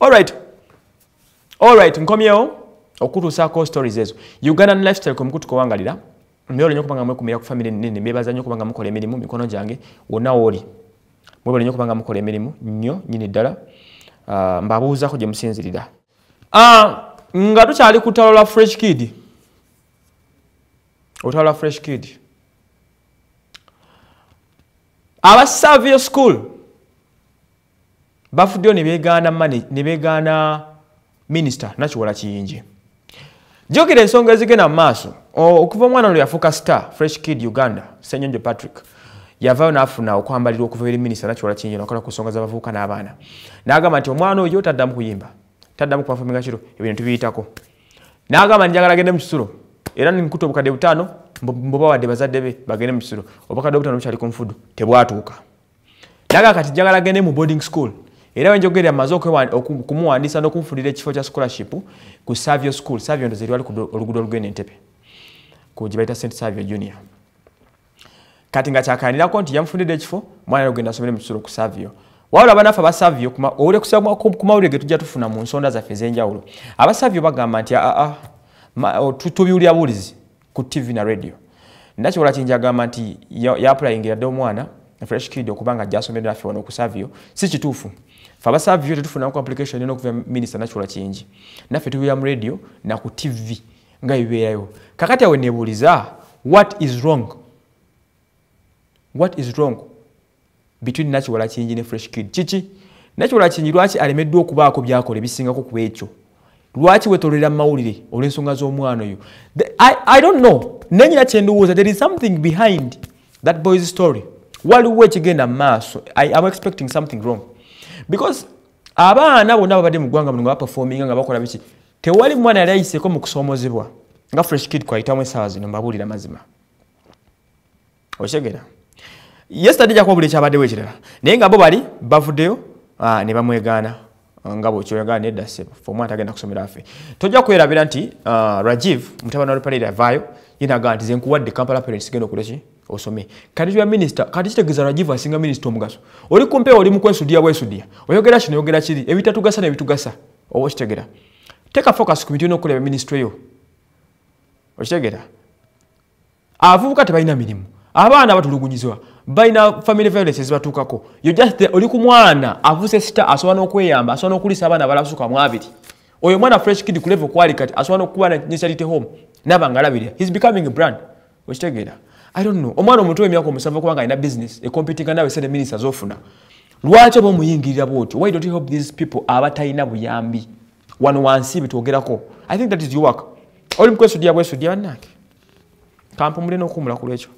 allright allright nkomyewo okutuusaako stories ezo ugandan lifestyle kwemukutukuwangalira mbeolonya okubanga mwekumira ku famiry nene mbebaza nyo okubanga mukola emirimu mikono gyange wonna wooli mwebolonya okubanga mukola emirimu nnyo nyini ddala ah, mbabuuzako gye musinzirira ah, nga tukyali ku ttalo lwa fresh kid olutalo lwa fresh kid abasaviyo school bafuddeyo ne beegaana minisita nakiwala kiyingi jokira ensonga ezigenda mu maaso okuva omwana lwe yafuuka star fresh kid uganda senyonjo patrick yavaayo n'afuna okwambalirwa okuva eri minisita nakiwala kiyingi nakola ku nsonga z'abavubuka n'abaana n'agamba nti omwana oyo taddamu kuyimba taddamu kubafumigakiro ebintu tubiyitako n'agamba njagala agende mu kisulo era nkuta obukadde butaano mbubawadde bazadde be bagende mu kisulo obukadde obutaano bukyali ku nfudu tebwatuuka naga kati njagala agende mu boarding school era wenjogera maze okumuwandiisa n'okumufulira ekifo kya scholarship ku savio school savio ndo lyali wali oluguudo olugenda entebe ku gibaita st savio junior kati nga kyakaanirako nti yamufunira ekifo mwana nogenda asomere mu kisulo ku savio wabula abanaffe abasavyo owulire ku mawulire ge tujja tufuna mu nsonda zaffe ez'enjawulo abasavyo bagamba nti aa ah, ah, ah, oh, tubiwulira bulizi ku tv na radio nakyola kyenjagamba nti yapulayingiradde omwana fresh kid okubanga gyasomere naffe wano ku savio si kituufu fa abasaavivyo tetufunaku application eno okuva minisita nakikola kingi naffe tubira mu radio naku tv nga bibeerayo kakati awe nebuuliza what is wrong what is wrong between nakiwala kingi ne fresh kid kiki nakiwala kingi lwaki alemeddwa okubaako byakola ebisingako kuba ekyo lwaki wetololera mumawulire olwensonga z'omwana oyo i don't know nenyina kyendowooza there is something behind that boys story waliwo ekigenda mu maaso i am expecting something wrong because abaana bonna babadde mu ggwanga muno nga baperfominga nga bakola biki tewali mwana yali ayiseeko mu kusoomozebwa nga fresh kid kwayitamu esaawa zino mbabuulira mazima okyegera yesitadde jakuba buli ekyabaddewo ekirala naye nga bo bali bavuddeyo ah, ne bamwegaana ah, nga bwekyoyagala nedda sebo fe omwana tagenda kusomera affe tojja kwerabira nti ah, rajiv mutabana wa lupalaira avaayo ye nagamba nti zenkuwadde kampala parents genda okulaki osome kati ba minister kati kitegeeza rajivu asinga minister omugaso oli kumpewa oli mukwensudiya wesudiya oyogera kino oyogera kiri ebitatugasa nebitugasa oba okitegera teka focus ku bintu yona okuleba minisitre yo okitegera avubuka tebalina mirimu abaana batulugunyizibwa balina family violence ezibatuukako oli ku mwana avuse sita asobola n'okweyamba asobola n'okulisa abaana balasuka mu abiri oyo mwana fresh kid kulevu kwali kati asobola n'okuba nesalite home naba ngaalabirira hes becoming brand okitegeera idonno omwana omuntu wemyaka omusanvu kubanga alina business ekompitinga nawe sene minisita zofuna lwaki oba omuyingirira bwoti why dont help these people abatalina buyambi wano wansi bitwogerako i think that is your work oli mukwesudya bwesudya bannange kampa omule nokuwumula ku lwekyo